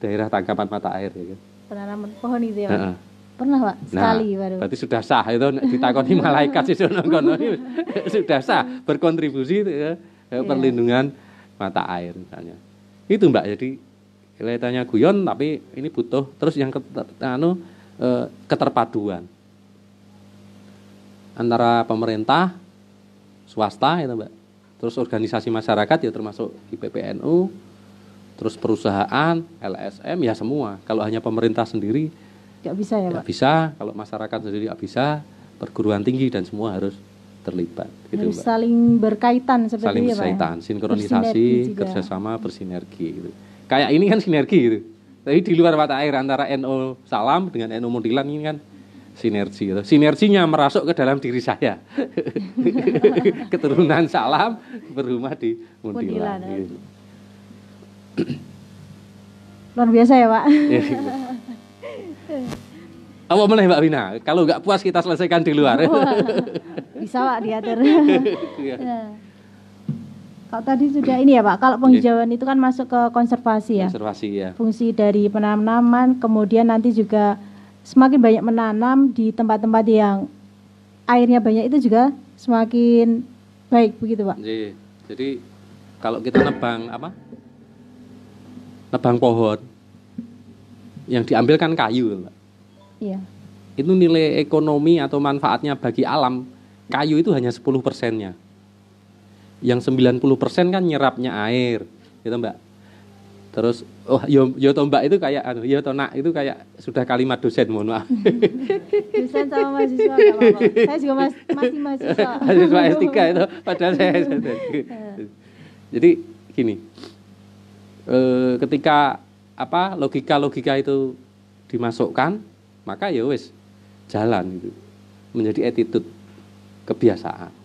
daerah tangkapan mata air? Ya kan? Penanaman pohon itu ya? Uh-uh. Pernah Pak, nah, sekali nah, baru. Berarti sudah sah itu ditakoni malaikat sih sudah sah berkontribusi ya, yeah. Iya. perlindungan mata air misalnya. Itu Mbak jadi kelihatannya guyon tapi ini butuh terus yang anu, eh, keterpaduan antara pemerintah swasta itu mbak terus organisasi masyarakat ya termasuk IPPNU terus perusahaan LSM ya semua kalau hanya pemerintah sendiri nggak bisa ya nggak bisa kalau masyarakat sendiri nggak bisa perguruan tinggi dan semua harus terlibat gitu harus mbak. saling berkaitan seperti saling ya? berkaitan ya, sinkronisasi kerjasama bersinergi gitu kayak ini kan sinergi gitu tapi di luar mata air antara NO Salam dengan NO Mundilan ini kan sinergi itu. Sinerginya merasuk ke dalam diri saya. Keturunan salam berumah di Muntilan. Luar biasa ya, Pak. Iya. Apa boleh Mbak Wina? Kalau nggak puas kita selesaikan di luar. Oh, bisa Pak diatur. ya. Kalau tadi sudah ini ya Pak, kalau iya. penghijauan itu kan masuk ke konservasi ya. Konservasi ya. Fungsi dari penanaman, kemudian nanti juga semakin banyak menanam di tempat-tempat yang airnya banyak itu juga semakin baik begitu pak. Jadi, iya, jadi kalau kita nebang apa? Nebang pohon yang diambil kan kayu, pak. Iya. Itu nilai ekonomi atau manfaatnya bagi alam kayu itu hanya 10 persennya. Yang 90 persen kan nyerapnya air, gitu mbak. Terus oh yo yo tombak itu kayak anu yo tonak itu kayak sudah kalimat dosen mohon maaf. dosen sama mahasiswa apa -apa. Saya juga mas, masih mahasiswa. mahasiswa S3 itu padahal saya Jadi gini. E, ketika apa logika-logika itu dimasukkan, maka ya wis jalan itu menjadi attitude kebiasaan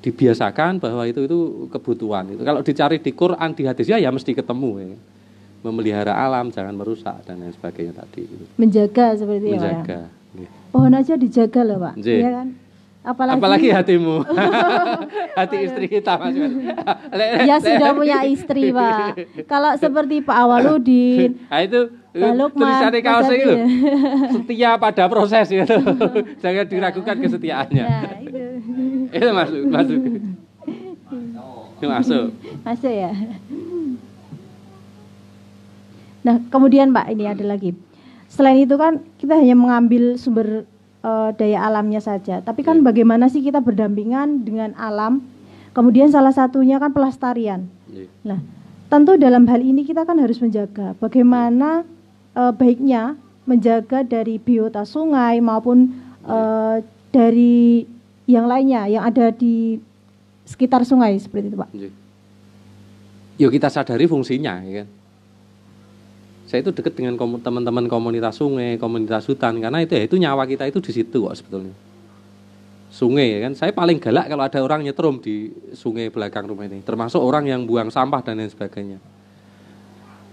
dibiasakan bahwa itu itu kebutuhan itu kalau dicari di Quran di hadis ya ya mesti ketemu ya. memelihara alam jangan merusak dan lain sebagainya tadi gitu. menjaga seperti itu ya? menjaga ya. pohon aja dijaga loh pak iya kan apalagi, apalagi hatimu hati istri kita mas ya sudah punya istri pak kalau seperti Pak Awaludin nah, itu Lukman, kaos itu setia pada proses itu jangan diragukan kesetiaannya ya, itu itu masuk masuk masuk masuk ya nah kemudian pak ini ada lagi selain itu kan kita hanya mengambil sumber uh, daya alamnya saja tapi kan iya. bagaimana sih kita berdampingan dengan alam kemudian salah satunya kan pelestarian iya. nah tentu dalam hal ini kita kan harus menjaga bagaimana uh, baiknya menjaga dari biota sungai maupun uh, dari yang lainnya yang ada di sekitar sungai seperti itu Pak. Yuk iya. kita sadari fungsinya ya kan. Saya itu dekat dengan teman-teman komunitas sungai, komunitas hutan karena itu ya itu nyawa kita itu di situ kok sebetulnya. Sungai ya kan. Saya paling galak kalau ada orang nyetrum di sungai belakang rumah ini, termasuk orang yang buang sampah dan lain sebagainya.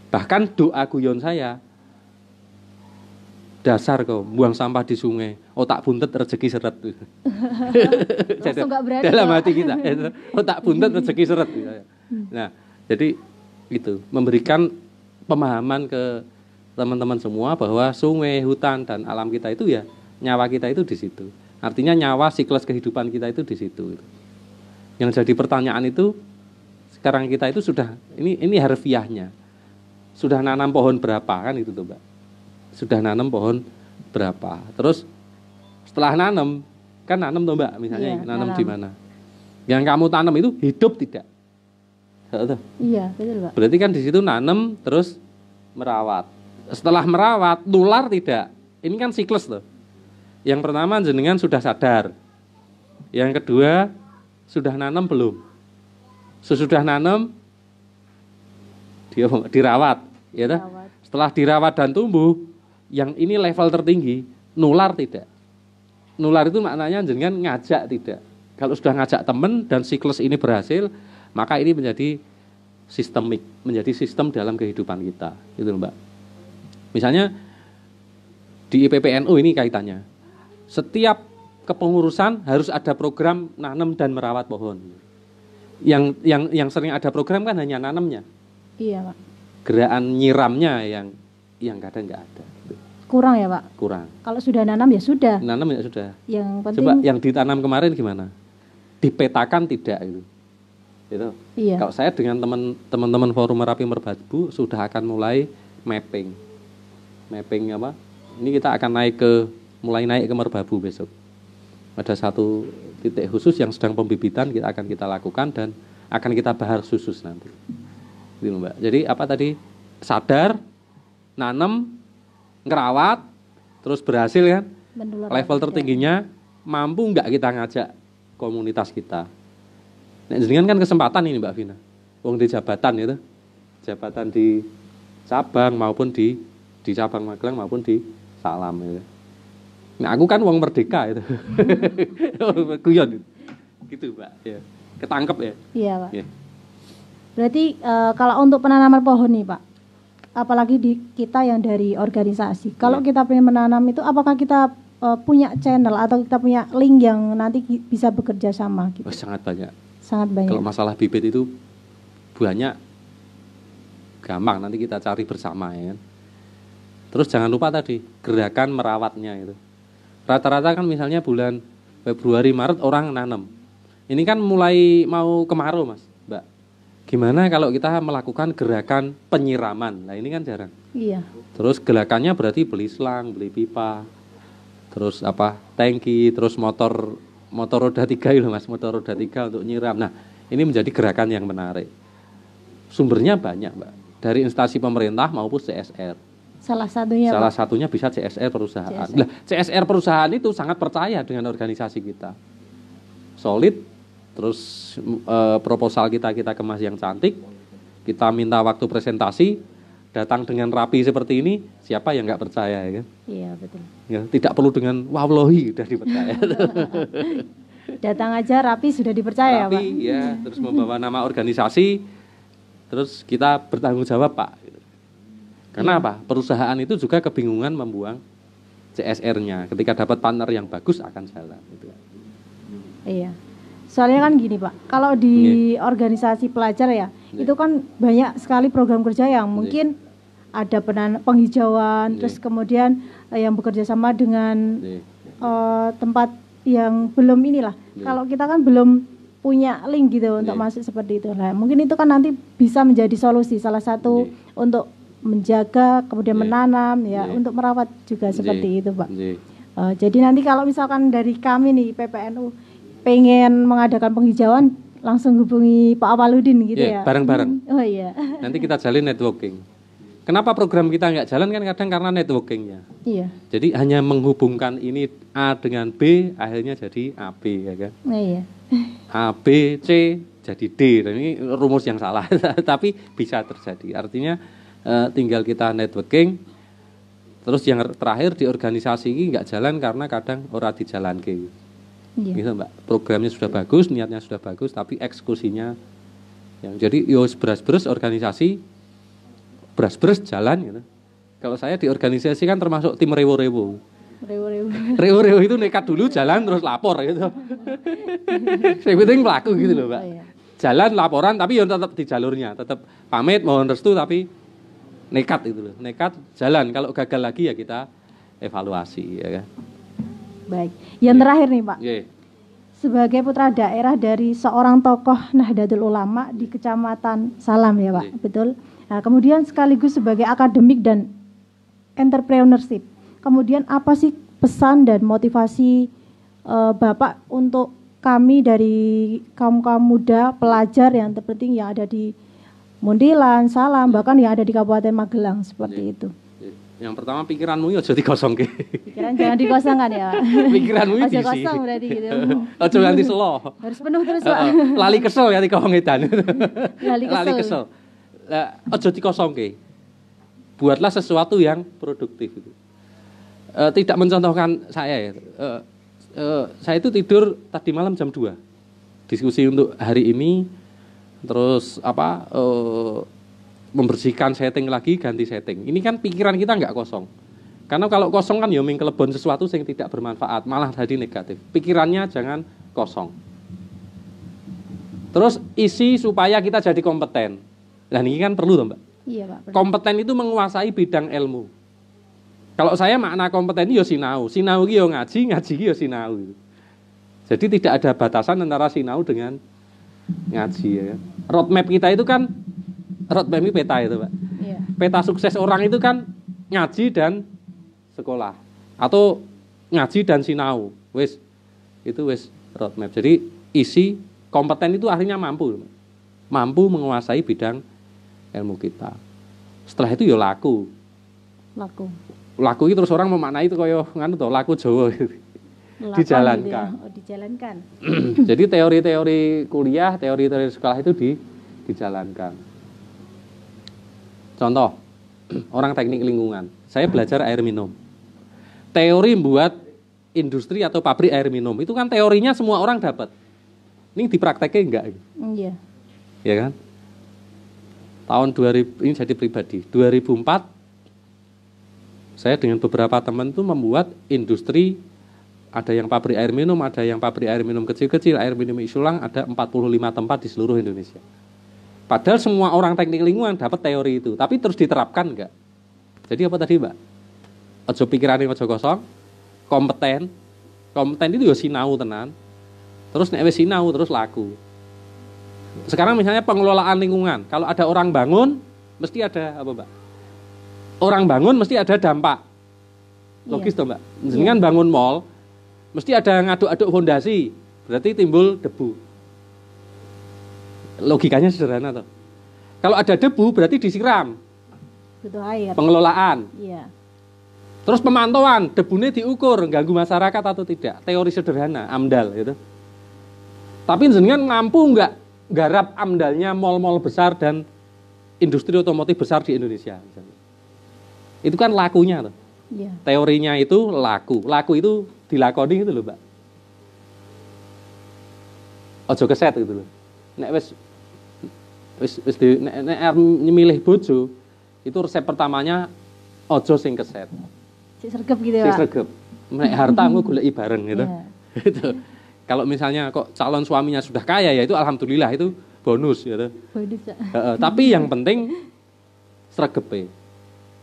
Bahkan doa guyon saya, dasar kau buang sampah di sungai otak oh, buntet rezeki seret jadi, berani dalam hati kita otak oh, buntet rezeki seret nah jadi itu memberikan pemahaman ke teman-teman semua bahwa sungai hutan dan alam kita itu ya nyawa kita itu di situ artinya nyawa siklus kehidupan kita itu di situ gitu. yang jadi pertanyaan itu sekarang kita itu sudah ini ini harfiahnya sudah nanam pohon berapa kan itu tuh mbak sudah nanam pohon berapa. Terus setelah nanam, kan nanam tuh Mbak misalnya iya, nanam, di mana? Yang kamu tanam itu hidup tidak? Iya, betul mbak Berarti kan di situ nanam terus merawat. Setelah merawat, nular tidak? Ini kan siklus loh. Yang pertama jenengan sudah sadar. Yang kedua sudah nanam belum? Sesudah nanam dia dirawat, ya Setelah dirawat dan tumbuh, yang ini level tertinggi nular tidak nular itu maknanya jenengan ngajak tidak kalau sudah ngajak temen dan siklus ini berhasil maka ini menjadi sistemik menjadi sistem dalam kehidupan kita gitu mbak misalnya di IPPNU ini kaitannya setiap kepengurusan harus ada program nanam dan merawat pohon yang yang yang sering ada program kan hanya nanamnya iya pak gerakan nyiramnya yang yang kadang nggak ada kurang ya pak kurang kalau sudah nanam ya sudah nanam ya sudah yang penting coba yang ditanam kemarin gimana dipetakan tidak itu itu iya. kalau saya dengan teman teman-teman forum merapi merbabu sudah akan mulai mapping mapping apa ini kita akan naik ke mulai naik ke merbabu besok ada satu titik khusus yang sedang pembibitan kita akan kita lakukan dan akan kita bahar khusus nanti gitu mbak jadi apa tadi sadar nanam ngerawat terus berhasil kan Mendular level tertingginya ya. mampu nggak kita ngajak komunitas kita nah, jadi kan kesempatan ini Mbak Vina uang di jabatan itu jabatan di cabang maupun di di cabang Magelang maupun di Salam itu nah aku kan uang merdeka itu kuyon gitu Mbak ya ketangkep ya iya Pak ya. berarti uh, kalau untuk penanaman pohon nih Pak apalagi di kita yang dari organisasi. Kalau iya. kita ingin menanam itu apakah kita uh, punya channel atau kita punya link yang nanti bisa bekerja sama gitu. Oh, sangat banyak. Sangat banyak. Kalau masalah bibit itu banyak gampang nanti kita cari bersama ya kan. Terus jangan lupa tadi gerakan merawatnya itu. Rata-rata kan misalnya bulan Februari Maret orang nanam. Ini kan mulai mau kemarau, Mas. Gimana kalau kita melakukan gerakan penyiraman? Nah ini kan jarang. Iya. Terus gerakannya berarti beli selang, beli pipa, terus apa tangki, terus motor motor roda tiga loh mas, motor roda tiga untuk nyiram. Nah ini menjadi gerakan yang menarik. Sumbernya banyak mbak, dari instansi pemerintah maupun CSR. Salah satunya. Salah apa? satunya bisa CSR perusahaan. CSR. Nah, CSR perusahaan itu sangat percaya dengan organisasi kita. Solid, terus uh, proposal kita kita kemas yang cantik, kita minta waktu presentasi, datang dengan rapi seperti ini, siapa yang nggak percaya ya? Kan? Iya betul. Ya, tidak perlu dengan wawlohi sudah dipercaya. datang aja rapi sudah dipercaya rapi, Pak. ya, terus membawa nama organisasi, terus kita bertanggung jawab Pak. Karena ya. apa? Perusahaan itu juga kebingungan membuang CSR-nya. Ketika dapat partner yang bagus akan jalan. Gitu. Kan? Iya. Soalnya kan gini Pak, kalau di yeah. organisasi pelajar ya, yeah. itu kan banyak sekali program kerja yang mungkin yeah. ada penghijauan, yeah. terus kemudian uh, yang bekerja sama dengan yeah. Eh, uh, tempat yang belum inilah. Yeah. Kalau kita kan belum punya link gitu yeah. untuk masuk seperti itu lah. Mungkin itu kan nanti bisa menjadi solusi salah satu yeah. untuk menjaga, kemudian yeah. menanam ya, yeah. untuk merawat juga seperti itu, Pak. Yeah. Eh, uh, jadi nanti kalau misalkan dari kami nih PPNU pengen mengadakan penghijauan langsung hubungi Pak Awaludin gitu yeah, ya. Bareng-bareng. Hmm. Oh iya. Nanti kita jalin networking. Kenapa program kita nggak jalan kan kadang karena networkingnya. Iya. Jadi hanya menghubungkan ini A dengan B, akhirnya jadi AB ya kan. Nah, iya. A C jadi D. ini rumus yang salah, tapi bisa terjadi. Artinya eh, tinggal kita networking. Terus yang terakhir di organisasi ini nggak jalan karena kadang orang ora Gitu yeah. gitu mbak programnya sudah bagus niatnya sudah bagus tapi eksekusinya yang jadi yo beras-beras organisasi beras-beras jalan gitu kalau saya di organisasi kan termasuk tim rewo-rewo rewo-rewo itu nekat dulu jalan terus lapor gitu saya penting pelaku gitu loh mbak iya. jalan laporan tapi yang tetap di jalurnya tetap pamit mohon restu tapi nekat itu loh nekat jalan kalau gagal lagi ya kita evaluasi ya kan Baik. Yang yeah. terakhir nih Pak. Yeah. Sebagai putra daerah dari seorang tokoh Nahdlatul Ulama di Kecamatan Salam ya Pak, yeah. betul. Nah, kemudian sekaligus sebagai akademik dan entrepreneurship. Kemudian apa sih pesan dan motivasi uh, Bapak untuk kami dari kaum-kaum muda pelajar yang terpenting yang ada di Mundilan, Salam, bahkan yang ada di Kabupaten Magelang seperti yeah. itu. Yang pertama pikiranmu ya jadi kosong ke. Pikiran jangan dikosongkan ya, Pikiranmu itu ya Aja kosong berarti gitu. Aja ganti selo. Harus penuh terus, Pak. Lali kesel ya dikong edan. Lali kesel. Lali kesel. Lah, aja Buatlah sesuatu yang produktif itu. Eh, tidak mencontohkan saya ya. E, saya itu tidur tadi malam jam dua, Diskusi untuk hari ini terus apa e, membersihkan setting lagi ganti setting ini kan pikiran kita nggak kosong karena kalau kosong kan yoming ya kelebon sesuatu yang tidak bermanfaat malah jadi negatif pikirannya jangan kosong terus isi supaya kita jadi kompeten dan ini kan perlu dong mbak iya pak kompeten itu menguasai bidang ilmu kalau saya makna kompeten yo ya sinau sinau yo ya ngaji ngaji yo sinau gitu. jadi tidak ada batasan antara sinau dengan ngaji ya kan? roadmap kita itu kan Roadmap ini peta itu pak yeah. peta sukses orang itu kan ngaji dan sekolah atau ngaji dan sinau wis itu wis roadmap jadi isi kompeten itu akhirnya mampu mampu menguasai bidang ilmu kita setelah itu ya laku laku laku itu terus orang memaknai itu koyo nganu tuh laku jauh gitu. dijalankan oh, dijalankan jadi teori-teori kuliah teori-teori sekolah itu di dijalankan Contoh, orang teknik lingkungan. Saya belajar air minum. Teori buat industri atau pabrik air minum itu kan teorinya semua orang dapat. Ini dipraktekin enggak? Iya. Iya kan? Tahun 2000 ini jadi pribadi. 2004 saya dengan beberapa teman tuh membuat industri ada yang pabrik air minum, ada yang pabrik air minum kecil-kecil, air minum isulang ada 45 tempat di seluruh Indonesia. Padahal semua orang teknik lingkungan dapat teori itu, tapi terus diterapkan enggak? Jadi apa tadi, Mbak? Ojo pikirannya ojo kosong, kompeten. Kompeten itu ya sinau tenan. Terus nek wis sinau terus laku. Sekarang misalnya pengelolaan lingkungan, kalau ada orang bangun, mesti ada apa, Mbak? Orang bangun mesti ada dampak. Logis iya. toh, Mbak? Iya. Jenengan iya. bangun mall, mesti ada ngaduk-aduk fondasi, berarti timbul debu Logikanya sederhana tuh. Kalau ada debu berarti disiram. Butuh air. Pengelolaan. Iya. Terus pemantauan, debunya diukur, ganggu masyarakat atau tidak. Teori sederhana, amdal gitu. Tapi jenengan mampu nggak garap amdalnya mal-mal besar dan industri otomotif besar di Indonesia. Itu kan lakunya. Tuh. Ya. Teorinya itu laku. Laku itu dilakoni itu loh, pak. Ojo keset gitu loh. Nek wes wis wis di nek, nek milih bojo itu resep pertamanya ojo sing keset. Sik sergep gitu ya. Sik sergep. Nek harta aku goleki bareng gitu. Yeah. gitu. Kalau misalnya kok calon suaminya sudah kaya ya itu alhamdulillah itu bonus gitu. Bonus ya. E -e, tapi yang penting sregepe.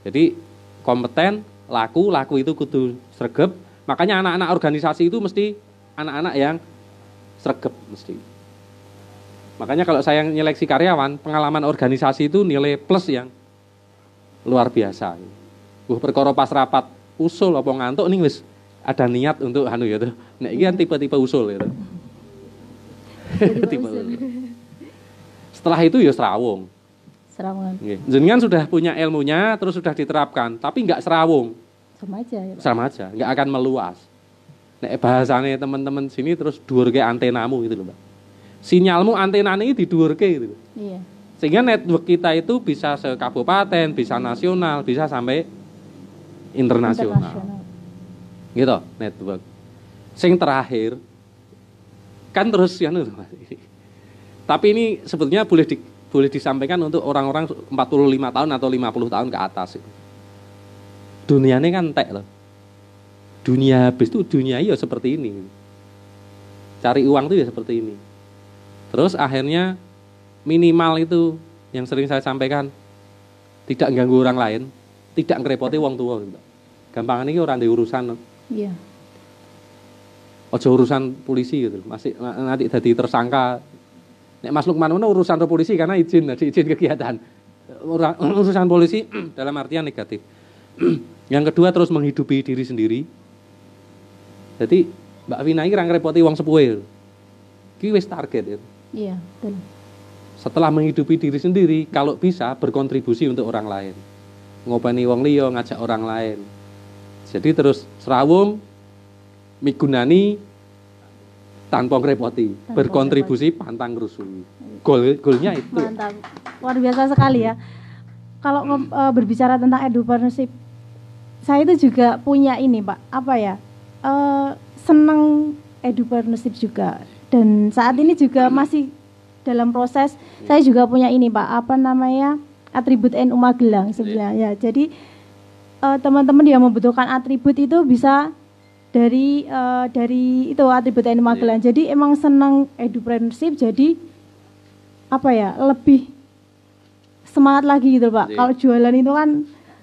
Jadi kompeten, laku, laku itu kudu sregep. Makanya anak-anak organisasi itu mesti anak-anak yang sregep mesti. Makanya kalau saya nyeleksi karyawan, pengalaman organisasi itu nilai plus yang luar biasa. Uh, perkara pas rapat usul apa ngantuk nih wis ada niat untuk anu ya tuh. Nah, ini kan tipe-tipe usul ya tipe usul. Setelah itu ya serawung. Serawung. Jenengan sudah punya ilmunya terus sudah diterapkan, tapi nggak serawung. Sama aja ya. Pak. Sama aja, nggak akan meluas. Nek bahasane teman-teman sini terus durge antenamu gitu loh, Mbak sinyalmu antena ini didurke gitu. Iya. Sehingga network kita itu bisa se kabupaten, bisa nasional, bisa sampai internasional. Gitu, network. Sing terakhir kan terus ya Tapi ini sebetulnya boleh di, boleh disampaikan untuk orang-orang 45 tahun atau 50 tahun ke atas. Dunia ini kan tek loh. Dunia habis itu dunia ya seperti ini. Cari uang itu ya seperti ini Terus akhirnya minimal itu yang sering saya sampaikan tidak ganggu orang lain, tidak ngerepoti wong tua gitu. Gampang ini orang di urusan. Iya. Ojo urusan polisi gitu, masih nanti jadi tersangka. Nek Mas Lukman mana urusan polisi karena izin, jadi izin kegiatan. Urusan polisi dalam artian negatif. Yang kedua terus menghidupi diri sendiri. Jadi Mbak Vina ini orang ngerepoti wong sepuluh. E, gitu. Ki target itu. Iya, betul. Setelah menghidupi diri sendiri, kalau bisa berkontribusi untuk orang lain. ngobani wong liya, ngajak orang lain. Jadi terus serawung migunani tanpa ngrepoti, berkontribusi pantang rusuh Gol golnya itu. Mantap. Luar biasa sekali ya. Kalau hmm. berbicara tentang entrepreneurship, saya itu juga punya ini, Pak. Apa ya? Uh, seneng edupreneurship juga dan saat ini juga masih dalam proses saya juga punya ini Pak apa namanya atribut NU Magelang sebenarnya ya jadi teman eh, teman-teman yang membutuhkan atribut itu bisa dari uh, dari itu atribut NU Magelang iya. jadi emang senang edupreneurship jadi apa ya lebih semangat lagi gitu Pak iya. kalau jualan itu kan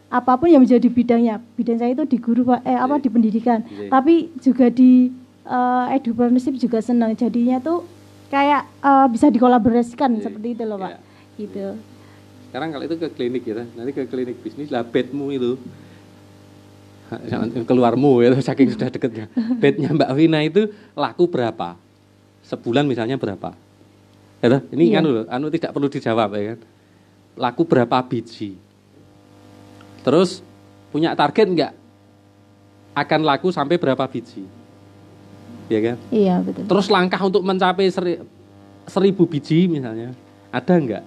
apapun yang menjadi bidangnya bidang saya itu di guru Pak eh apa iya. di pendidikan tapi juga di uh, eh, partnership juga senang jadinya tuh kayak uh, bisa dikolaborasikan yeah. seperti itu loh pak yeah. gitu sekarang kalau itu ke klinik ya nanti ke klinik bisnis lah bedmu itu keluarmu ya saking sudah deketnya bednya Mbak Vina itu laku berapa sebulan misalnya berapa ya ini yeah. kan anu tidak perlu dijawab ya kan laku berapa biji terus punya target enggak akan laku sampai berapa biji ya kan? Iya betul. Terus langkah untuk mencapai seri, seribu biji misalnya, ada nggak?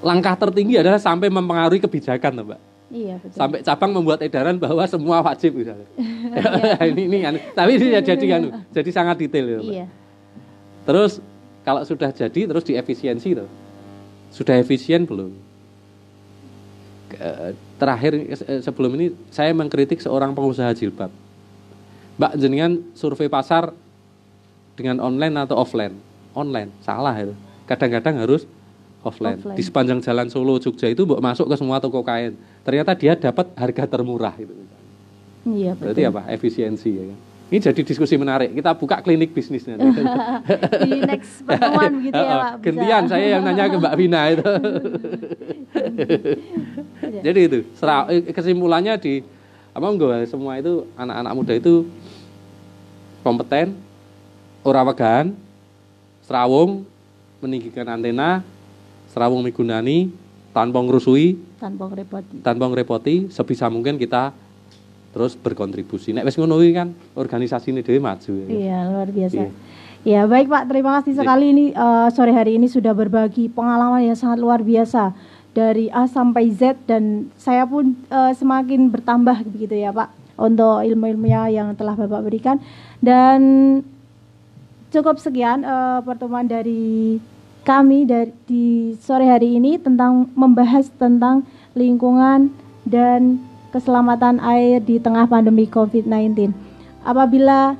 Langkah tertinggi adalah sampai mempengaruhi kebijakan, Mbak. Iya, betul. Sampai cabang membuat edaran bahwa semua wajib misalnya. Nah, ini ini anu. Tapi ini ya jadi anu, jadi sangat detail ya, Mbak. Iya. Terus kalau sudah jadi terus diefisiensi tuh. Sudah efisien belum? Terakhir eh, sebelum ini saya mengkritik seorang pengusaha jilbab Mbak jenengan survei pasar dengan online atau offline? Online, salah itu. Kadang-kadang harus offline. offline. Di sepanjang jalan Solo Jogja itu mbok masuk ke semua toko kain. Ternyata dia dapat harga termurah itu. Iya, betul. Berarti apa? Efisiensi ya kan? Ini jadi diskusi menarik. Kita buka klinik bisnisnya. Di next pertemuan begitu ya, Pak. Gantian saya yang nanya ke Mbak Vina itu. jadi itu, eh, kesimpulannya di apa enggak semua itu anak-anak muda itu kompeten, ora wegan, serawung, meninggikan antena, serawung migunani, tanpa ngerusui, tanpa ngerepoti, tanpa ngerepoti, sebisa mungkin kita terus berkontribusi. Nek wis ngono kan organisasi ini dewi maju. Ya. Iya, luar biasa. Iya. Ya baik Pak, terima kasih iya. sekali ini uh, sore hari ini sudah berbagi pengalaman yang sangat luar biasa dari A sampai Z dan saya pun uh, semakin bertambah begitu ya Pak untuk ilmu-ilmunya yang telah Bapak berikan. Dan cukup sekian uh, pertemuan dari kami dari di sore hari ini tentang membahas tentang lingkungan dan keselamatan air di tengah pandemi COVID-19. Apabila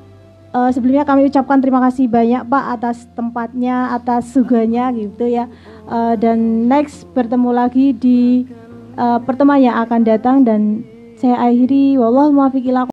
uh, sebelumnya kami ucapkan terima kasih banyak Pak atas tempatnya, atas suganya gitu ya. Uh, dan next bertemu lagi di uh, pertemuan yang akan datang dan saya akhiri wallahu muwaffiq